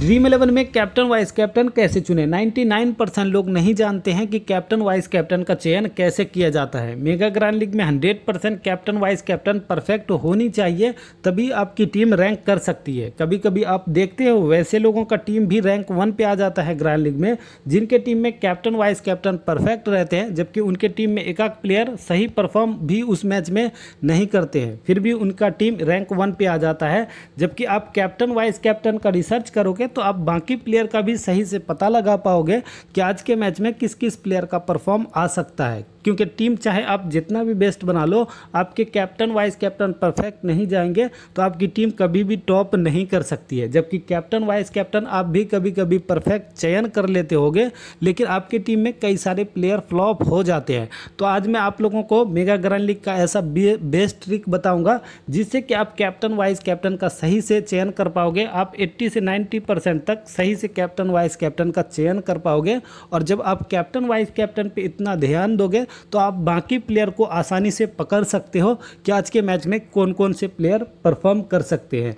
dream Eleven में captain vice captain कैसे चुने 99 परसेंट लोग नहीं जानते हैं कि कैप्टन वाइस कैप्टन का चयन कैसे किया जाता है मेगा ग्रैंड लीग में 100 percent captain vice captain perfect होनी चाहिए तभी आपकी टीम रैंक कर सकती है कभी कभी आप देखते हो वैसे लोगों का टीम भी रैंक वन पे आ जाता है ग्रैंड लीग में जिनके टीम में कैप्टन वाइस कैप्टन परफेक्ट रहते हैं जबकि उनके टीम में एक प्लेयर सही परफॉर्म भी उस मैच में नहीं करते हैं फिर भी उनका टीम रैंक वन पे आ जाता है जबकि आप कैप्टन वाइस कैप्टन का रिसर्च करोगे तो आप बाकी प्लेयर का भी सही से पता लगा पाओगे कि आज के मैच में किस किस प्लेयर का परफॉर्म आ सकता है क्योंकि टीम चाहे आप जितना भी बेस्ट बना लो आपके कैप्टन वाइस कैप्टन परफेक्ट नहीं जाएंगे तो आपकी टीम कभी भी टॉप नहीं कर सकती है जबकि कैप्टन वाइस कैप्टन आप भी कभी कभी परफेक्ट चयन कर लेते होगे लेकिन आपकी टीम में कई सारे प्लेयर फ्लॉप हो जाते हैं तो आज मैं आप लोगों को मेगा ग्रैंड लीग का ऐसा बेस्ट ट्रिक बताऊँगा जिससे कि आप कैप्टन वाइस कैप्टन का सही से चयन कर पाओगे आप एट्टी से नाइन्टी परसेंट तक सही से कैप्टन वाइस कैप्टन का चयन कर पाओगे और जब आप कैप्टन वाइस कैप्टन पर इतना ध्यान दोगे तो आप बाकी प्लेयर को आसानी से पकड़ सकते हो कि आज के मैच में कौन कौन से प्लेयर परफॉर्म कर सकते हैं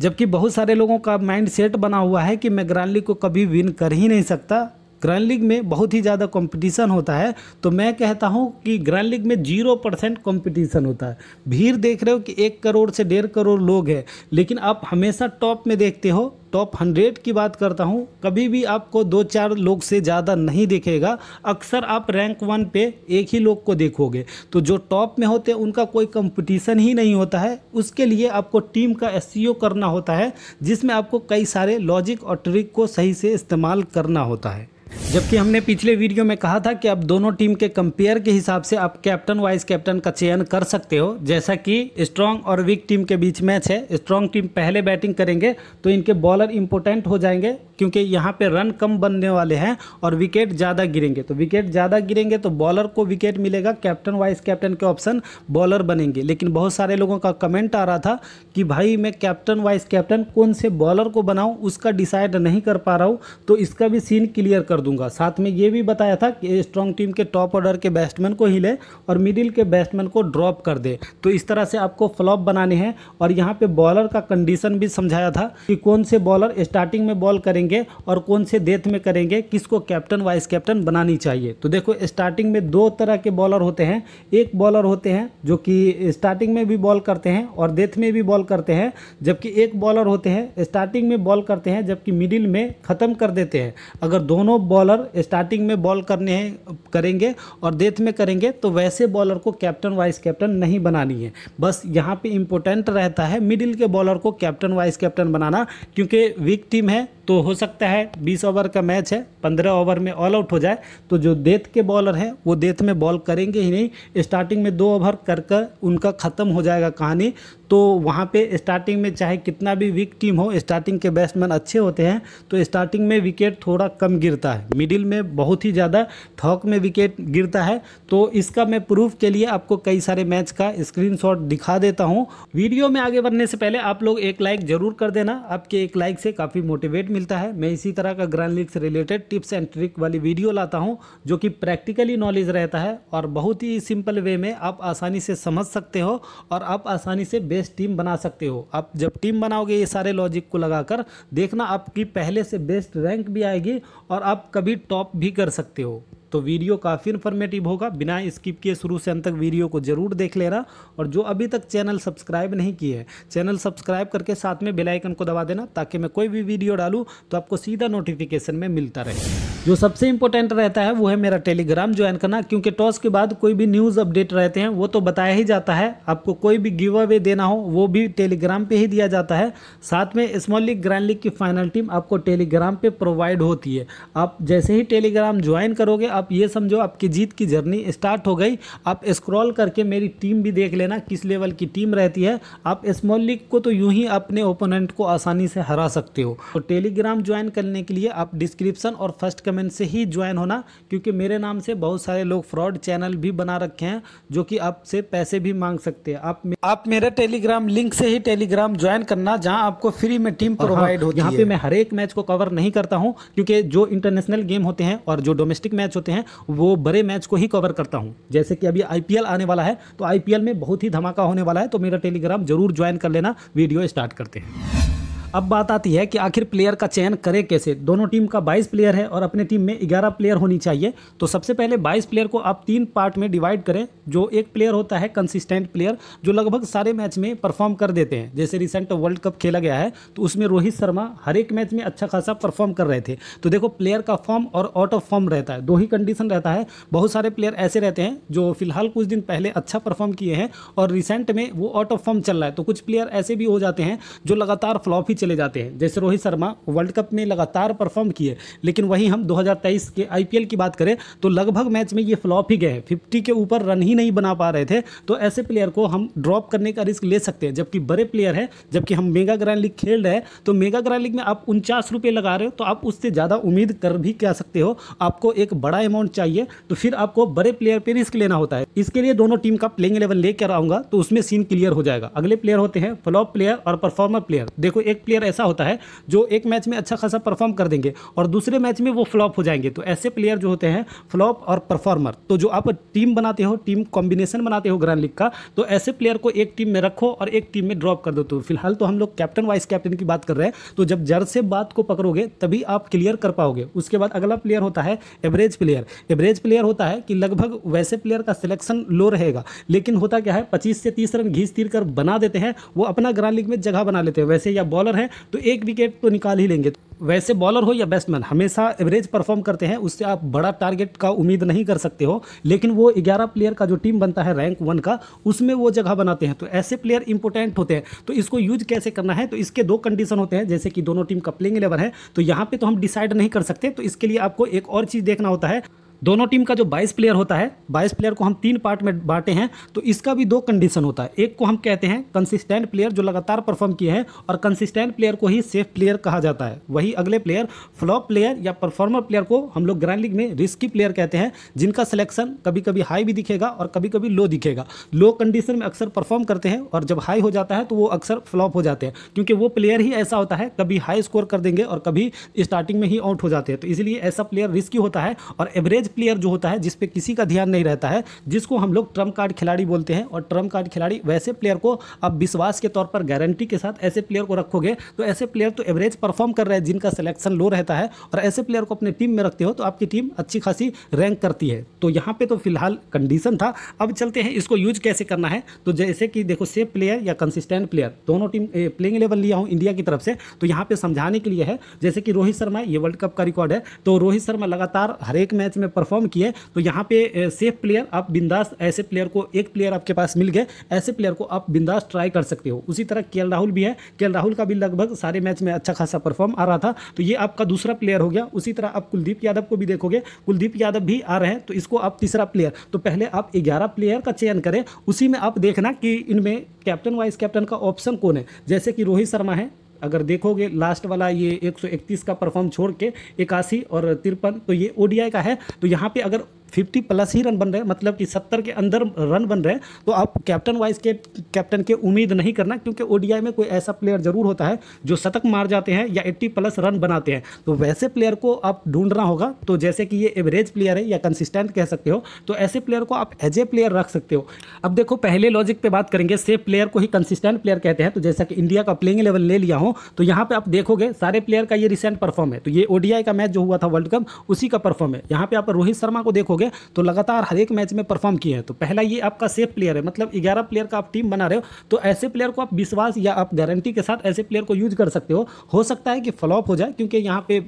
जबकि बहुत सारे लोगों का माइंड सेट बना हुआ है कि मैं ग्रानली को कभी विन कर ही नहीं सकता ग्रैंड लीग में बहुत ही ज़्यादा कंपटीशन होता है तो मैं कहता हूँ कि ग्रैंड लीग में जीरो परसेंट कॉम्पिटिशन होता है भीड़ देख रहे हो कि एक करोड़ से डेढ़ करोड़ लोग हैं लेकिन आप हमेशा टॉप में देखते हो टॉप हंड्रेड की बात करता हूँ कभी भी आपको दो चार लोग से ज़्यादा नहीं देखेगा अक्सर आप रैंक वन पे एक ही लोग को देखोगे तो जो टॉप में होते हैं उनका कोई कंपटीशन ही नहीं होता है उसके लिए आपको टीम का एस करना होता है जिसमें आपको कई सारे लॉजिक और ट्रिक को सही से इस्तेमाल करना होता है जबकि हमने पिछले वीडियो में कहा था कि आप दोनों टीम के कंपेयर के हिसाब से आप कैप्टन वाइस कैप्टन का चयन कर सकते हो जैसा कि स्ट्रांग और वीक टीम के बीच मैच है स्ट्रांग टीम पहले बैटिंग करेंगे तो इनके बॉलर इंपोर्टेंट हो जाएंगे क्योंकि यहाँ पे रन कम बनने वाले हैं और विकेट ज़्यादा गिरेंगे तो विकेट ज़्यादा गिरेंगे तो बॉलर को विकेट मिलेगा कैप्टन वाइस कैप्टन के ऑप्शन बॉलर बनेंगे लेकिन बहुत सारे लोगों का कमेंट आ रहा था कि भाई मैं कैप्टन वाइस कैप्टन कौन से बॉलर को बनाऊँ उसका डिसाइड नहीं कर पा रहा हूँ तो इसका भी सीन क्लियर कर दूंगा साथ में ये भी बताया था कि स्ट्रॉन्ग टीम के टॉप ऑर्डर के बैट्समैन को ही ले और मिडिल के बैट्समैन को ड्रॉप कर दे तो इस तरह से आपको फ्लॉप बनाने हैं और यहाँ पे बॉलर का कंडीशन भी समझाया था कि कौन से बॉलर स्टार्टिंग में बॉल करेंगे करेंगे और कौन से डेथ में करेंगे किसको कैप्टन वाइस कैप्टन बनानी चाहिए तो देखो स्टार्टिंग में दो तरह के बॉलर होते हैं एक बॉलर होते हैं जो कि स्टार्टिंग में भी बॉल करते हैं और डेथ में भी बॉल करते हैं जबकि एक बॉलर होते हैं स्टार्टिंग में बॉल करते हैं जबकि मिडिल में ख़त्म कर देते हैं अगर दोनों बॉलर स्टार्टिंग में बॉल करने हैं करेंगे और डेथ में करेंगे तो वैसे बॉलर को कैप्टन वाइस कैप्टन नहीं बनानी है बस यहाँ पर इंपॉर्टेंट रहता है मिडिल के बॉलर को कैप्टन वाइस कैप्टन बनाना क्योंकि वीक टीम है तो हो सकता है 20 ओवर का मैच है 15 ओवर में ऑल आउट हो जाए तो जो देथ के बॉलर हैं वो देथ में बॉल करेंगे ही नहीं स्टार्टिंग में दो ओवर कर कर उनका ख़त्म हो जाएगा कहानी तो वहाँ पे स्टार्टिंग में चाहे कितना भी वीक टीम हो स्टार्टिंग के बैट्समैन अच्छे होते हैं तो स्टार्टिंग में विकेट थोड़ा कम गिरता है मिडिल में बहुत ही ज़्यादा थॉक में विकेट गिरता है तो इसका मैं प्रूफ के लिए आपको कई सारे मैच का स्क्रीन दिखा देता हूँ वीडियो में आगे बढ़ने से पहले आप लोग एक लाइक ज़रूर कर देना आपके एक लाइक से काफ़ी मोटिवेट मिलता है मैं इसी तरह का ग्रैंड लीग से रिलेटेड टिप्स एंड ट्रिक वाली वीडियो लाता हूँ जो कि प्रैक्टिकली नॉलेज रहता है और बहुत ही सिंपल वे में आप आसानी से समझ सकते हो और आप आसानी से बेस्ट बेस्ड टीम बना सकते हो आप जब टीम बनाओगे ये सारे लॉजिक को लगाकर देखना आपकी पहले से बेस्ट रैंक भी आएगी और आप कभी टॉप भी कर सकते हो तो वीडियो काफ़ी इन्फॉर्मेटिव होगा बिना स्किप किए शुरू से अंत तक वीडियो को ज़रूर देख लेना और जो अभी तक चैनल सब्सक्राइब नहीं किए हैं चैनल सब्सक्राइब करके साथ में बेलाइकन को दबा देना ताकि मैं कोई भी वीडियो डालूँ तो आपको सीधा नोटिफिकेशन में मिलता रहे जो सबसे इंपॉर्टेंट रहता है वो है मेरा टेलीग्राम ज्वाइन करना क्योंकि टॉस के बाद कोई भी न्यूज़ अपडेट रहते हैं वो तो बताया ही जाता है आपको कोई भी गिव अवे देना हो वो भी टेलीग्राम पे ही दिया जाता है साथ में स्मॉल लीग ग्रैंड लीग की फाइनल टीम आपको टेलीग्राम पे प्रोवाइड होती है आप जैसे ही टेलीग्राम ज्वाइन करोगे आप आप ये समझो आपकी जीत की जर्नी स्टार्ट हो गई आप स्क्रॉल करके मेरी टीम भी देख लेना किस लेवल की टीम रहती है आप स्मॉल लीग को तो यूं ही अपने ओपोनेंट को आसानी से हरा सकते हो तो टेलीग्राम ज्वाइन करने के लिए आप डिस्क्रिप्सन और फर्स्ट कमेंट से ही ज्वाइन होना क्योंकि मेरे नाम से बहुत सारे लोग फ्रॉड चैनल भी बना रखे हैं जो कि आपसे पैसे भी मांग सकते हैं आप मे आप मेरे टेलीग्राम लिंक से ही टेलीग्राम ज्वाइन करना जहां आपको फ्री में टीम प्रोवाइड हो होती यहाँ पे मैं हर एक मैच को कवर नहीं करता हूं क्योंकि जो इंटरनेशनल गेम होते हैं और जो डोमेस्टिक मैच होते हैं सकते हैं वो बड़े मैच को ही कवर करता हूँ जैसे कि अभी आई आने वाला है तो आई में बहुत ही धमाका होने वाला है तो मेरा टेलीग्राम जरूर ज्वाइन कर लेना वीडियो स्टार्ट करते हैं अब बात आती है कि आखिर प्लेयर का चयन करे कैसे दोनों टीम का 22 प्लेयर है और अपने टीम में 11 प्लेयर होनी चाहिए तो सबसे पहले 22 प्लेयर को आप तीन पार्ट में डिवाइड करें जो एक प्लेयर होता है कंसिस्टेंट प्लेयर जो लगभग सारे मैच में परफॉर्म कर देते हैं जैसे रिसेंट वर्ल्ड कप खेला गया है तो उसमें रोहित शर्मा हर एक मैच में अच्छा खासा परफॉर्म कर रहे थे तो देखो प्लेयर का फॉर्म और आउट ऑफ फॉर्म रहता है दो ही कंडीशन रहता है बहुत सारे प्लेयर ऐसे रहते हैं जो फिलहाल कुछ दिन पहले अच्छा परफॉर्म किए हैं और रिसेंट में वो आउट ऑफ फॉर्म चल रहा है तो कुछ प्लेयर ऐसे भी हो जाते हैं जो लगातार फ्लॉप ही चले जाते हैं जैसे रोहित शर्मा वर्ल्ड कप में लगातार परफॉर्म किए लेकिन वहीं हम 2023 के आई की बात करें तो लगभग मैच में ये फ्लॉप ही गए फिफ्टी के ऊपर रन ही नहीं बना पा रहे थे तो ऐसे प्लेयर को हम ड्रॉप करने का रिस्क ले सकते हैं जबकि बड़े प्लेयर हैं जबकि हम मेगा ग्रैंड लीग खेल रहे हैं तो मेगा ग्रैंड लीग में आप उनचास रुपये लगा रहे हो तो आप उससे ज़्यादा उम्मीद कर भी कह सकते हो आपको एक बड़ा अमाउंट चाहिए तो फिर आपको बड़े प्लेयर पर रिस्क लेना होता है इसके लिए दोनों टीम का प्लेइंग इलेवन लेकर आऊंगा तो उसमें सीन क्लियर हो जाएगा अगले प्लेयर होते हैं फ्लॉप प्लेयर और परफॉर्मर प्लेयर देखो एक प्लेयर प्लेयर ऐसा होता है जो एक मैच में अच्छा खासा परफॉर्म कर देंगे और दूसरे मैच में वो फ्लॉप हो जाएंगे तो ऐसे प्लेयर जो होते हैं फ्लॉप और परफॉर्मर तो जो आप टीम बनाते हो टीम कॉम्बिनेशन बनाते हो ग्रैंड लीग का तो ऐसे प्लेयर को एक टीम में रखो और एक टीम में ड्रॉप कर दो तो फिलहाल तो हम लोग कैप्टन वाइस कैप्टन की बात कर रहे हैं तो जब जर से बात को पकड़ोगे तभी आप क्लियर कर पाओगे उसके बाद अगला प्लेयर होता है एवरेज प्लेयर एवरेज प्लेयर होता है कि लगभग वैसे प्लेयर का सिलेक्शन लो रहेगा लेकिन होता क्या है पच्चीस से तीस रन घीस तीर कर बना देते हैं वो अपना ग्रांड लीग में जगह बना लेते हैं वैसे या बॉलर है तो एक विकेट तो निकाल ही लेंगे वैसे बॉलर हो या बैट्समैन हमेशा एवरेज परफॉर्म करते हैं उससे आप बड़ा टारगेट का उम्मीद नहीं कर सकते हो लेकिन वो 11 प्लेयर का जो टीम बनता है रैंक वन का उसमें वो जगह बनाते हैं तो ऐसे प्लेयर इंपोर्टेंट होते हैं तो इसको यूज कैसे करना है तो इसके दो कंडीशन होते हैं जैसे कि दोनों टीम का प्लेइंग इलेवन है तो यहाँ पर तो हम डिसाइड नहीं कर सकते तो इसके लिए आपको एक और चीज़ देखना होता है दोनों टीम का जो बाईस प्लेयर होता है बाईस प्लेयर को हम तीन पार्ट में बांटे हैं तो इसका भी दो कंडीशन होता है एक को हम कहते हैं कंसिस्टेंट प्लेयर जो लगातार परफॉर्म किए हैं और कंसिस्टेंट प्लेयर को ही सेफ प्लेयर कहा जाता है वही अगले प्लेयर फ्लॉप प्लेयर या परफॉर्मर प्लेयर को हम लोग ग्रैंड लीग में रिस्की प्लेयर कहते हैं जिनका सिलेक्शन कभी कभी हाई भी दिखेगा और कभी कभी लो दिखेगा लो कंडीशन में अक्सर परफॉर्म करते हैं और जब हाई हो जाता है तो वो अक्सर फ्लॉप हो जाते हैं क्योंकि वो प्लेयर ही ऐसा होता है कभी हाई स्कोर कर देंगे और कभी स्टार्टिंग में ही आउट हो जाते हैं तो इसलिए ऐसा प्लेयर रिस्की होता है और एवरेज प्लेयर जो होता है जिस पे किसी का ध्यान नहीं रहता है जिसको हम लोग ट्रम्प कार्ड खिलाड़ी बोलते हैं और ट्रम्प कार्ड खिलाड़ी वैसे प्लेयर को अब विश्वास के तौर पर गारंटी के साथ ऐसे प्लेयर को रखोगे तो ऐसे प्लेयर तो एवरेज परफॉर्म कर रहे हैं जिनका सिलेक्शन लो रहता है और ऐसे प्लेयर को अपने टीम में रखते हो तो आपकी टीम अच्छी खासी रैंक करती है तो यहाँ पर तो फिलहाल कंडीशन था अब चलते हैं इसको यूज कैसे करना है तो जैसे कि देखो सेफ प्लेयर या कंसिस्टेंट प्लेयर दोनों टीम प्लेइंग लेवल लिया हूँ इंडिया की तरफ से तो यहाँ पर समझाने के लिए है जैसे कि रोहित शर्मा ये वर्ल्ड कप का रिकॉर्ड है तो रोहित शर्मा लगातार हर एक मैच में परफॉर्म किए तो यहाँ पे सेफ प्लेयर आप बिंदास ऐसे प्लेयर को एक प्लेयर आपके पास मिल गए ऐसे प्लेयर को आप बिंदास ट्राई कर सकते हो उसी तरह के राहुल भी है के राहुल का भी लगभग सारे मैच में अच्छा खासा परफॉर्म आ रहा था तो ये आपका दूसरा प्लेयर हो गया उसी तरह आप कुलदीप यादव को भी देखोगे कुलदीप यादव भी आ रहे हैं तो इसको आप तीसरा प्लेयर तो पहले आप ग्यारह प्लेयर का चयन करें उसी में आप देखना कि इनमें कैप्टन वाइस कैप्टन का ऑप्शन कौन है जैसे कि रोहित शर्मा है अगर देखोगे लास्ट वाला ये 131 का परफॉर्म छोड़ के इक्यासी और तिरपन तो ये ओडीआई का है तो यहाँ पे अगर फिफ्टी प्लस ही रन बन रहे हैं मतलब कि सत्तर के अंदर रन बन रहे हैं तो आप कैप्टन वाइज के कैप्टन के उम्मीद नहीं करना क्योंकि ओडीआई में कोई ऐसा प्लेयर जरूर होता है जो शतक मार जाते हैं या एट्टी प्लस रन बनाते हैं तो वैसे प्लेयर को आप ढूंढना होगा तो जैसे कि ये एवरेज प्लेयर है या कंसिस्टेंट कह सकते हो तो ऐसे प्लेयर को आप एज ए प्लेयर रख सकते हो अब देखो पहले लॉजिक पे बात करेंगे सेफ प्लेयर को ही कंसिस्टेंट प्लेयर कहते हैं तो जैसा कि इंडिया का प्लेइंग लेवल ले लिया हो तो यहाँ पे आप देखोगे सारे प्लेयर का ये रिसेंट परफॉर्म है तो ये ओडीआई का मैच जो हुआ था वर्ल्ड कप उसी का परफॉर्म है यहाँ पे आप रोहित शर्मा को देखोगे करोगे तो लगातार हर एक मैच में परफॉर्म किए हैं तो पहला ये आपका सेफ प्लेयर है मतलब ग्यारह प्लेयर का आप टीम बना रहे हो तो ऐसे प्लेयर को आप विश्वास या आप गारंटी के साथ ऐसे प्लेयर को यूज कर सकते हो हो सकता है कि फ्लॉप हो जाए क्योंकि यहाँ पे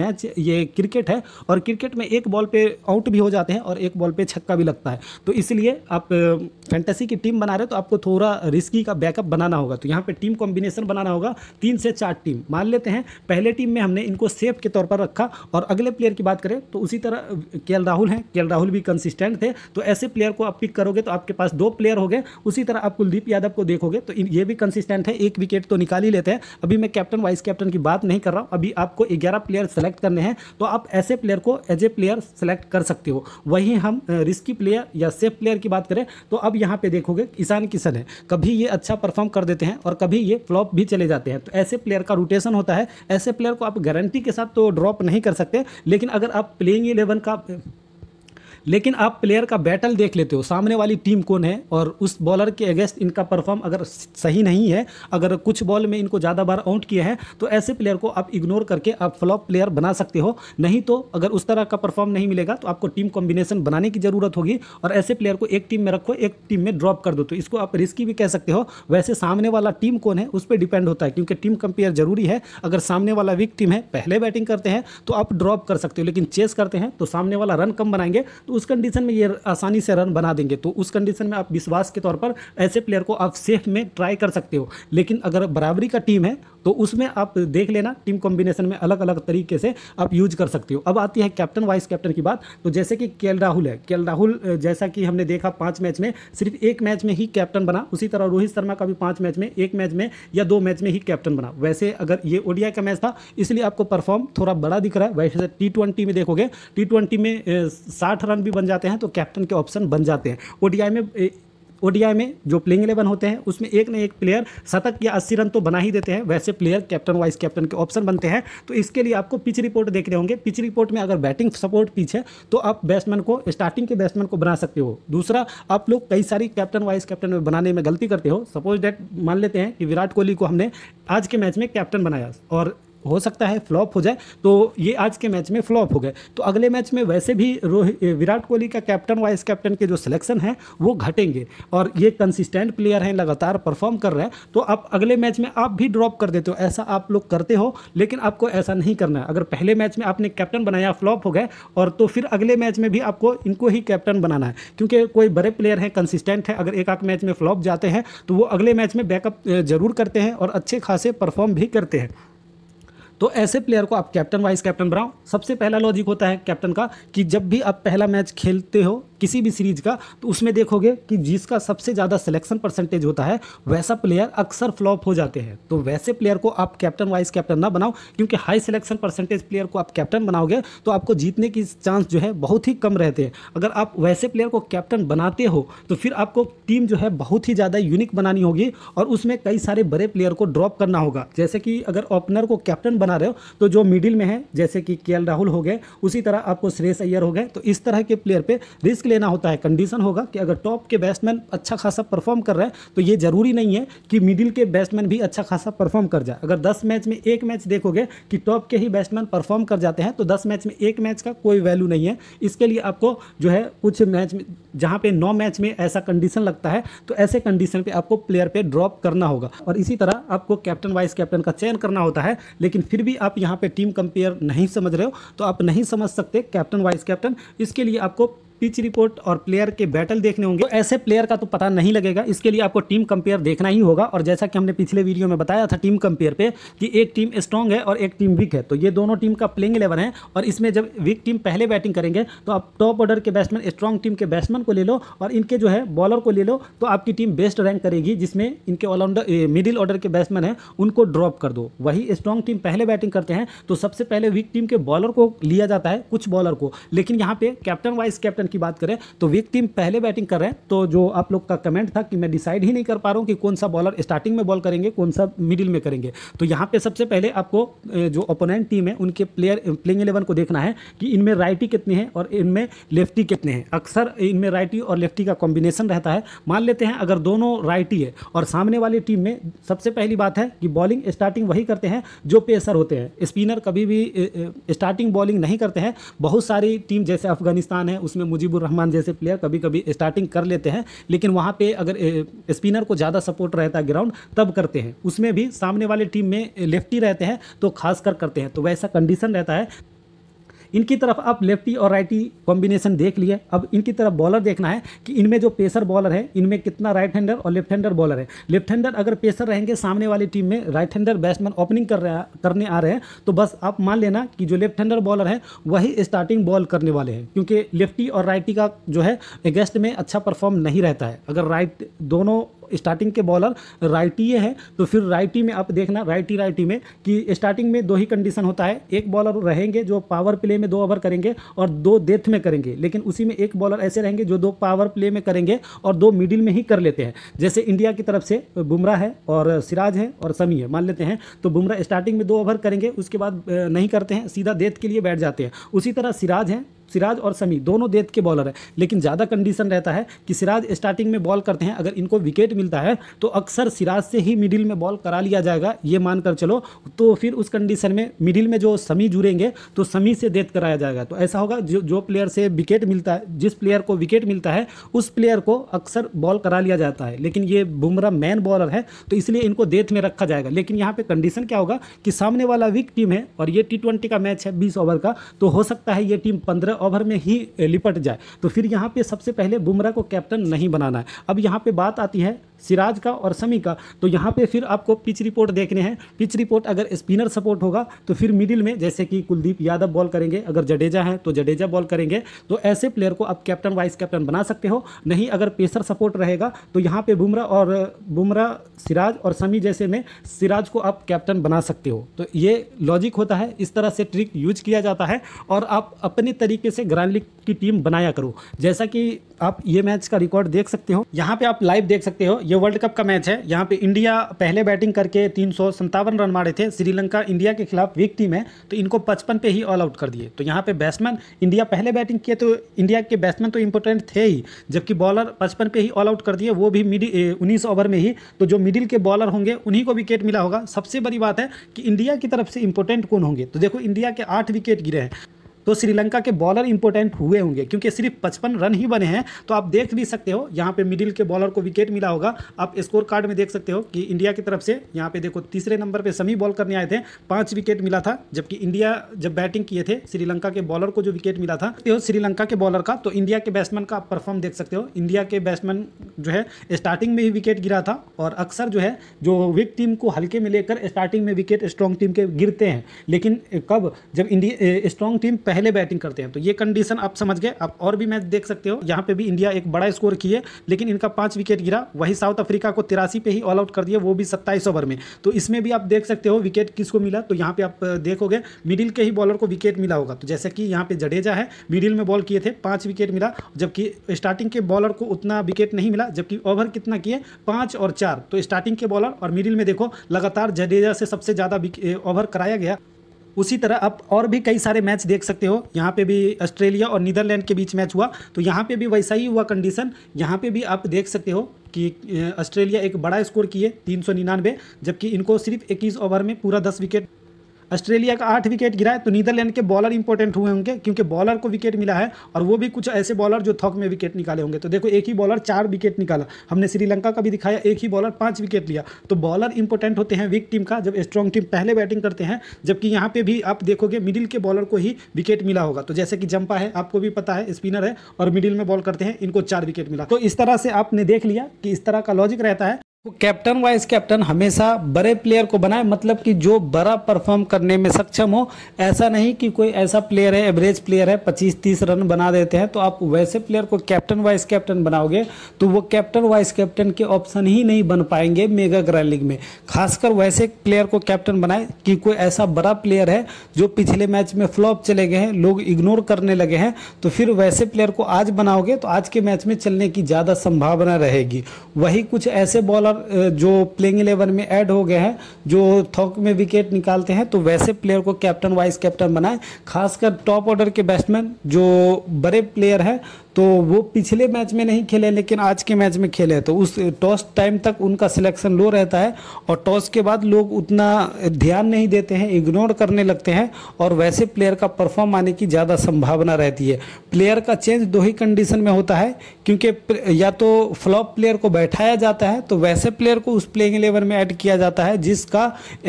मैच ये क्रिकेट है और क्रिकेट में एक बॉल पे आउट भी हो जाते हैं और एक बॉल पे छक्का भी लगता है तो इसलिए आप फैंटेसी की टीम बना रहे हो तो आपको थोड़ा रिस्की का बैकअप बनाना होगा तो यहाँ पे टीम कॉम्बिनेशन बनाना होगा तीन से चार टीम मान लेते हैं पहले टीम में हमने इनको सेफ के तौर पर रखा और अगले प्लेयर की बात करें तो उसी तरह के राहुल हैं के केएल राहुल भी कंसिस्टेंट थे तो ऐसे प्लेयर को आप पिक करोगे तो आपके पास दो प्लेयर हो गए उसी तरह आप कुलदीप यादव को देखोगे तो ये भी कंसिस्टेंट है एक विकेट तो निकाल ही लेते हैं अभी मैं कैप्टन वाइस कैप्टन की बात नहीं कर रहा हूँ अभी आपको ग्यारह प्लेयर सेलेक्ट करने हैं तो आप ऐसे प्लेयर को एज ए प्लेयर सेलेक्ट कर सकते हो वहीं हम रिस्की प्लेयर या सेफ प्लेयर की बात करें तो अब यहाँ पे देखोगे ईशान किशन है कभी ये अच्छा परफॉर्म कर देते हैं और कभी ये फ्लॉप भी चले जाते हैं तो ऐसे प्लेयर का रोटेशन होता है ऐसे प्लेयर को आप गारंटी के साथ तो ड्रॉप नहीं कर सकते लेकिन अगर आप प्लेइंग इलेवन का लेकिन आप प्लेयर का बैटल देख लेते हो सामने वाली टीम कौन है और उस बॉलर के अगेंस्ट इनका परफॉर्म अगर सही नहीं है अगर कुछ बॉल में इनको ज़्यादा बार आउट किया है तो ऐसे प्लेयर को आप इग्नोर करके आप फ्लॉप प्लेयर बना सकते हो नहीं तो अगर उस तरह का परफॉर्म नहीं मिलेगा तो आपको टीम कॉम्बिनेशन बनाने की ज़रूरत होगी और ऐसे प्लेयर को एक टीम में रखो एक टीम में ड्रॉप कर दो तो इसको आप रिस्की भी कह सकते हो वैसे सामने वाला टीम कौन है उस पर डिपेंड होता है क्योंकि टीम कंपेयर जरूरी है अगर सामने वाला वीक टीम है पहले बैटिंग करते हैं तो आप ड्रॉप कर सकते हो लेकिन चेस करते हैं तो सामने वाला रन कम बनाएंगे तो उस कंडीशन में ये आसानी से रन बना देंगे तो उस कंडीशन में आप विश्वास के तौर पर ऐसे प्लेयर को आप सेफ में ट्राई कर सकते हो लेकिन अगर बराबरी का टीम है तो उसमें आप देख लेना टीम कॉम्बिनेशन में अलग अलग तरीके से आप यूज कर सकते हो अब आती है कैप्टन वाइस कैप्टन की बात तो जैसे कि के राहुल है के राहुल जैसा कि हमने देखा पाँच मैच में सिर्फ एक मैच में ही कैप्टन बना उसी तरह रोहित शर्मा का भी पाँच मैच में एक मैच में या दो मैच में ही कैप्टन बना वैसे अगर ये ओडिया का मैच था इसलिए आपको परफॉर्म थोड़ा बड़ा दिख रहा है वैसे टी में देखोगे टी में साठ रन भी बन जाते हैं तो कैप्टन के ऑप्शन बन जाते हैं ओडीआई में ओडीआई में जो प्लेइंग एलेवन होते हैं उसमें एक न एक प्लेयर शतक या अस्सी रन तो बना ही देते हैं वैसे प्लेयर कैप्टन वाइस कैप्टन के ऑप्शन बनते हैं तो इसके लिए आपको पिच रिपोर्ट देख रहे होंगे पिच रिपोर्ट में अगर बैटिंग सपोर्ट पिच है तो आप बैट्समैन को स्टार्टिंग के बैट्समैन को बना सकते हो दूसरा आप लोग कई सारी कैप्टन वाइस कैप्टन में बनाने में गलती करते हो सपोज डेट मान लेते हैं कि विराट कोहली को हमने आज के मैच में कैप्टन बनाया और हो सकता है फ्लॉप हो जाए तो ये आज के मैच में फ्लॉप हो गए तो अगले मैच में वैसे भी रोहित विराट कोहली का कैप्टन वाइस कैप्टन के जो सिलेक्शन है वो घटेंगे और ये कंसिस्टेंट प्लेयर हैं लगातार परफॉर्म कर रहे हैं तो आप अगले मैच में आप भी ड्रॉप कर देते हो ऐसा आप लोग करते हो लेकिन आपको ऐसा नहीं करना है अगर पहले मैच में आपने कैप्टन बनाया फ्लॉप हो गए और तो फिर अगले मैच में भी आपको इनको ही कैप्टन बनाना है क्योंकि कोई बड़े प्लेयर हैं कंसिस्टेंट है अगर एक आध मैच में फ्लॉप जाते हैं तो वो अगले मैच में बैकअप जरूर करते हैं और अच्छे खासे परफॉर्म भी करते हैं तो ऐसे प्लेयर को आप कैप्टन वाइस कैप्टन बनाओ सबसे पहला लॉजिक होता है कैप्टन का कि जब भी आप पहला मैच खेलते हो किसी भी सीरीज का तो उसमें देखोगे कि जिसका सबसे ज़्यादा सिलेक्शन परसेंटेज होता है वैसा प्लेयर अक्सर फ्लॉप हो जाते हैं तो वैसे प्लेयर को आप कैप्टन वाइस कैप्टन ना बनाओ क्योंकि हाई सिलेक्शन परसेंटेज प्लेयर को आप कैप्टन बनाओगे तो आपको जीतने की चांस जो है बहुत ही कम रहते हैं अगर आप वैसे प्लेयर को कैप्टन बनाते हो तो फिर आपको टीम जो है बहुत ही ज़्यादा यूनिक बनानी होगी और उसमें कई सारे बड़े प्लेयर को ड्रॉप करना होगा जैसे कि अगर ओपनर को कैप्टन बना रहे हो तो जो मिडिल में है जैसे कि के राहुल हो गए उसी तरह आपको श्रेयस अय्यर हो गए तो इस तरह के प्लेयर पर रिस्क लेना होता है कंडीशन होगा कि अगर टॉप के बैट्समैन अच्छा खासा परफॉर्म कर रहे हैं तो ये ज़रूरी नहीं है कि मिडिल के बैट्समैन भी अच्छा खासा परफॉर्म कर जाए अगर दस मैच में एक मैच देखोगे कि टॉप के ही बैट्समैन परफॉर्म कर जाते हैं तो दस मैच में एक मैच का कोई वैल्यू नहीं है इसके लिए आपको जो है कुछ मैच में जहाँ पे नौ मैच में ऐसा कंडीशन लगता है तो ऐसे कंडीशन पे आपको प्लेयर पे ड्रॉप करना होगा और इसी तरह आपको कैप्टन वाइस कैप्टन का चयन करना होता है लेकिन फिर भी आप यहाँ पे टीम कंपेयर नहीं समझ रहे हो तो आप नहीं समझ सकते कैप्टन वाइस कैप्टन इसके लिए आपको पिच रिपोर्ट और प्लेयर के बैटल देखने होंगे तो ऐसे प्लेयर का तो पता नहीं लगेगा इसके लिए आपको टीम कंपेयर देखना ही होगा और जैसा कि हमने पिछले वीडियो में बताया था टीम कंपेयर पे कि एक टीम स्ट्रॉन्ग है और एक टीम वीक है तो ये दोनों टीम का प्लेइंग इलेवन है और इसमें जब वीक टीम पहले बैटिंग करेंगे तो आप टॉप ऑर्डर के बैट्समैन स्ट्रॉन्ग टीम के बैट्समैन को ले लो और इनके जो है बॉलर को ले लो तो आपकी टीम बेस्ट रैंक करेगी जिसमें इनके ऑलराउंडर मिडिल ऑर्डर के बैट्समैन है उनको ड्रॉप कर दो वही स्ट्रॉन्ग टीम पहले बैटिंग करते हैं तो सबसे पहले वीक टीम के बॉलर को लिया जाता है कुछ बॉलर को लेकिन यहाँ पे कैप्टन वाइस कैप्टन की बात करें तो वीक टीम पहले बैटिंग कर रहे हैं तो जो आप लोग का कमेंट था कि मैं डिसाइड ही नहीं कर पा रहा हूँ कि कौन सा बॉलर स्टार्टिंग में बॉल करेंगे कौन सा मिडिल में करेंगे तो यहाँ पर सबसे पहले आपको जो ओपोनेंट टीम है उनके प्लेयर प्लेइंग एलेवन को देखना है कि इनमें राइटी कितनी है और इनमें लेफ्टी कितने हैं अक्सर इनमें राइटी और लेफ्टी का कॉम्बिनेशन रहता है मान लेते हैं अगर दोनों राइटी है और सामने वाली टीम में सबसे पहली बात है कि बॉलिंग स्टार्टिंग वही करते हैं जो पेसर होते हैं स्पिनर कभी भी स्टार्टिंग बॉलिंग नहीं करते हैं बहुत सारी टीम जैसे अफगानिस्तान है उसमें मुझे मुजीबुर रहमान जैसे प्लेयर कभी कभी स्टार्टिंग कर लेते हैं लेकिन वहाँ पे अगर स्पिनर को ज़्यादा सपोर्ट रहता है ग्राउंड तब करते हैं उसमें भी सामने वाली टीम में लेफ्टी रहते हैं तो खास कर करते हैं तो वैसा कंडीशन रहता है इनकी तरफ आप लेफ्टी और राइटी कॉम्बिनेशन देख लिए अब इनकी तरफ बॉलर देखना है कि इनमें जो पेसर बॉलर है इनमें कितना राइट हैंडर और लेफ्ट हैंडर बॉलर है लेफ्ट हैंडर अगर पेसर रहेंगे सामने वाली टीम में राइट हैंडर बैट्समैन ओपनिंग कर रहा करने आ रहे हैं तो बस आप मान लेना कि जो लेफ्ट हैंडर बॉलर है वही स्टार्टिंग बॉल करने वाले हैं क्योंकि लेफ्टी और राइटी का जो है एगेस्ट में अच्छा परफॉर्म नहीं रहता है अगर राइट दोनों स्टार्टिंग के बॉलर राइटीए है तो फिर राइटी में आप देखना राइटी राइटी में कि स्टार्टिंग में दो ही कंडीशन होता है एक बॉलर रहेंगे जो पावर प्ले में दो ओवर करेंगे और दो डेथ में करेंगे लेकिन उसी में एक बॉलर ऐसे रहेंगे जो दो पावर प्ले में करेंगे और दो मिडिल में ही कर लेते हैं जैसे इंडिया की तरफ से बुमराह है और सिराज है और समी है मान लेते हैं तो बुमराह स्टार्टिंग में दो ओवर करेंगे उसके बाद नहीं करते हैं सीधा डेथ के लिए बैठ जाते हैं उसी तरह सिराज हैं सिराज और समी दोनों देत के बॉलर हैं लेकिन ज़्यादा कंडीशन रहता है कि सिराज स्टार्टिंग में बॉल करते हैं अगर इनको विकेट मिलता है तो अक्सर सिराज से ही मिडिल में बॉल करा लिया जाएगा ये मानकर चलो तो फिर उस कंडीशन में मिडिल में जो समी जुड़ेंगे तो समी से देत कराया जाएगा तो ऐसा होगा जो जो प्लेयर से विकेट मिलता है जिस प्लेयर को विकेट मिलता है उस प्लेयर को अक्सर बॉल करा लिया जाता है लेकिन ये बुमरा मैन बॉलर है तो इसलिए इनको देत में रखा जाएगा लेकिन यहाँ पे कंडीशन क्या होगा कि सामने वाला वीक टीम है और ये टी का मैच है बीस ओवर का तो हो सकता है ये टीम पंद्रह ओवर में ही लिपट जाए तो फिर यहाँ पे सबसे पहले बुमराह को कैप्टन नहीं बनाना है अब यहाँ पे बात आती है सिराज का और समी का तो यहाँ पे फिर आपको पिच रिपोर्ट देखने हैं पिच रिपोर्ट अगर स्पिनर सपोर्ट होगा तो फिर मिडिल में जैसे कि कुलदीप यादव बॉल करेंगे अगर जडेजा है तो जडेजा बॉल करेंगे तो ऐसे प्लेयर को आप कैप्टन वाइस कैप्टन बना सकते हो नहीं अगर पेसर सपोर्ट रहेगा तो यहाँ पर बुमरा और बुमरा सिराज और समी जैसे में सिराज को आप कैप्टन बना सकते हो तो ये लॉजिक होता है इस तरह से ट्रिक यूज किया जाता है और आप अपने तरीके से ग्रांड लीग की टीम बनाया करो जैसा कि आप ये मैच का रिकॉर्ड देख सकते हो यहाँ पे आप लाइव देख सकते हो ये वर्ल्ड कप का मैच है यहाँ पे इंडिया पहले बैटिंग करके तीन सौ रन मारे थे श्रीलंका इंडिया के खिलाफ वीक टीम है तो इनको पचपन पे ही ऑल आउट कर दिए तो यहाँ पे बैट्समैन इंडिया पहले बैटिंग किए तो इंडिया के बैट्समैन तो इंपॉर्टेंट थे ही जबकि बॉलर पचपन पे ही ऑल आउट कर दिए वो भी मिडिल उन्नीस ओवर में ही तो जो मिडिल के बॉलर होंगे उन्हीं को विकेट मिला होगा सबसे बड़ी बात है कि इंडिया की तरफ से इंपॉर्टेंट कौन होंगे तो देखो इंडिया के आठ विकेट गिरे हैं तो श्रीलंका के बॉलर इंपॉर्टेंट हुए होंगे क्योंकि सिर्फ पचपन रन ही बने हैं तो आप देख भी सकते हो यहाँ पे मिडिल के बॉलर को विकेट मिला होगा आप स्कोर कार्ड में देख सकते हो कि इंडिया की तरफ से यहाँ पे देखो तीसरे नंबर पे समी बॉल करने आए थे पांच विकेट मिला था जबकि इंडिया जब बैटिंग किए थे श्रीलंका के बॉलर को जो विकेट मिला था तो श्रीलंका के बॉलर का तो इंडिया के बैट्समैन का आप परफॉर्म देख सकते हो इंडिया के बैट्समैन जो है स्टार्टिंग में ही विकेट गिरा था और अक्सर जो है जो विक टीम को हल्के में लेकर स्टार्टिंग में विकेट स्ट्रॉन्ग टीम के गिरते हैं लेकिन कब जब इंडिया स्ट्रॉन्ग टीम पहले बैटिंग करते हैं तो ये कंडीशन आप समझ गए आप और भी मैच देख सकते हो यहाँ पे भी इंडिया एक बड़ा स्कोर किए लेकिन इनका पाँच विकेट गिरा वही साउथ अफ्रीका को तिरासी पे ही ऑल आउट कर दिया वो भी सत्ताईस ओवर में तो इसमें भी आप देख सकते हो विकेट किसको मिला तो यहाँ पे आप देखोगे मिडिल के ही बॉलर को विकेट मिला होगा तो जैसे कि यहाँ पे जडेजा है मिडिल में बॉल किए थे पाँच विकेट मिला जबकि स्टार्टिंग के बॉलर को उतना विकेट नहीं मिला जबकि ओवर कितना किए पाँच और चार तो स्टार्टिंग के बॉलर और मिडिल में देखो लगातार जडेजा से सबसे ज़्यादा ओवर कराया गया उसी तरह आप और भी कई सारे मैच देख सकते हो यहाँ पे भी ऑस्ट्रेलिया और नीदरलैंड के बीच मैच हुआ तो यहाँ पे भी वैसा ही हुआ कंडीशन यहाँ पे भी आप देख सकते हो कि ऑस्ट्रेलिया एक बड़ा स्कोर किए तीन जबकि इनको सिर्फ इक्कीस ओवर में पूरा दस विकेट ऑस्ट्रेलिया का आठ विकेट गिरा है तो नीदरलैंड के बॉलर इंपॉर्टेंट हुए होंगे क्योंकि बॉलर को विकेट मिला है और वो भी कुछ ऐसे बॉलर जो थॉक में विकेट निकाले होंगे तो देखो एक ही बॉलर चार विकेट निकाला हमने श्रीलंका का भी दिखाया एक ही बॉलर पाँच विकेट लिया तो बॉलर इंपॉर्टेंट होते हैं वीक टीम का जब स्ट्रॉन्ग टीम पहले बैटिंग करते हैं जबकि यहाँ पे भी आप देखोगे मिडिल के बॉलर को ही विकेट मिला होगा तो जैसे कि जंपा है आपको भी पता है स्पिनर है और मिडिल में बॉल करते हैं इनको चार विकेट मिला तो इस तरह से आपने देख लिया कि इस तरह का लॉजिक रहता है तो कैप्टन वाइस कैप्टन हमेशा बड़े प्लेयर को बनाए मतलब कि जो बड़ा परफॉर्म करने में सक्षम हो ऐसा नहीं कि कोई ऐसा प्लेयर है एवरेज प्लेयर है पच्चीस तीस रन बना देते हैं तो आप वैसे प्लेयर को कैप्टन वाइस कैप्टन बनाओगे तो वो कैप्टन वाइस कैप्टन के ऑप्शन ही नहीं बन पाएंगे मेगा ग्रैंड लीग में खासकर वैसे प्लेयर को कैप्टन बनाए कि कोई ऐसा बड़ा प्लेयर है जो पिछले मैच में फ्लॉप चले गए हैं लोग इग्नोर करने लगे हैं तो फिर वैसे प्लेयर को आज बनाओगे तो आज के मैच में चलने की ज़्यादा संभावना रहेगी वही कुछ ऐसे बॉलर प्लेयर जो प्लेइंग इलेवन में ऐड हो गए हैं जो थॉक में विकेट निकालते हैं तो वैसे प्लेयर को कैप्टन वाइस कैप्टन बनाए खासकर टॉप ऑर्डर के बैट्समैन जो बड़े प्लेयर हैं तो वो पिछले मैच में नहीं खेले लेकिन आज के मैच में खेले तो उस टॉस टाइम तक उनका सिलेक्शन लो रहता है और टॉस के बाद लोग उतना ध्यान नहीं देते हैं इग्नोर करने लगते हैं और वैसे प्लेयर का परफॉर्म आने की ज़्यादा संभावना रहती है प्लेयर का चेंज दो ही कंडीशन में होता है क्योंकि या तो फ्लॉप प्लेयर को बैठाया जाता है तो वैसे प्लेयर को उस प्लेइंग इलेवन में ऐड किया जाता है जिसका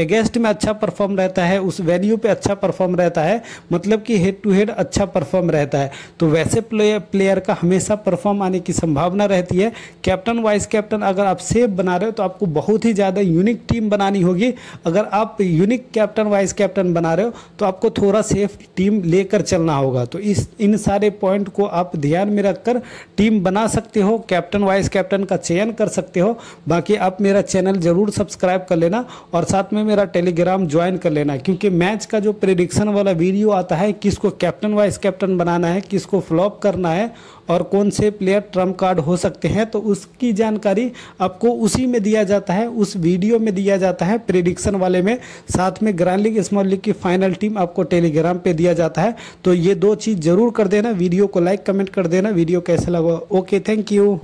अगेंस्ट में अच्छा परफॉर्म रहता है उस वेन्यू पर अच्छा परफॉर्म रहता है मतलब कि हेड टू हेड अच्छा परफॉर्म रहता है तो वैसे प्लेयर प्लेयर का हमेशा परफॉर्म आने की संभावना रहती है कैप्टन वाइस कैप्टन अगर आप सेफ बना रहे हो तो आपको बहुत ही ज़्यादा यूनिक टीम बनानी होगी अगर आप यूनिक कैप्टन वाइस कैप्टन बना रहे हो तो आपको थोड़ा सेफ टीम लेकर चलना होगा तो इस इन सारे पॉइंट को आप ध्यान में रखकर टीम बना सकते हो कैप्टन वाइस कैप्टन का चयन कर सकते हो बाकी आप मेरा चैनल ज़रूर सब्सक्राइब कर लेना और साथ में मेरा टेलीग्राम ज्वाइन कर लेना क्योंकि मैच का जो प्रिडिक्शन वाला वीडियो आता है किसको कैप्टन वाइस कैप्टन बनाना है किसको फ्लॉप करना है और कौन से प्लेयर ट्रम्प कार्ड हो सकते हैं तो उसकी जानकारी आपको उसी में दिया जाता है उस वीडियो में दिया जाता है प्रिडिक्शन वाले में साथ में ग्रैंड लीग स्मॉल लीग की फाइनल टीम आपको टेलीग्राम पे दिया जाता है तो ये दो चीज़ ज़रूर कर देना वीडियो को लाइक कमेंट कर देना वीडियो कैसा लगा ओके थैंक यू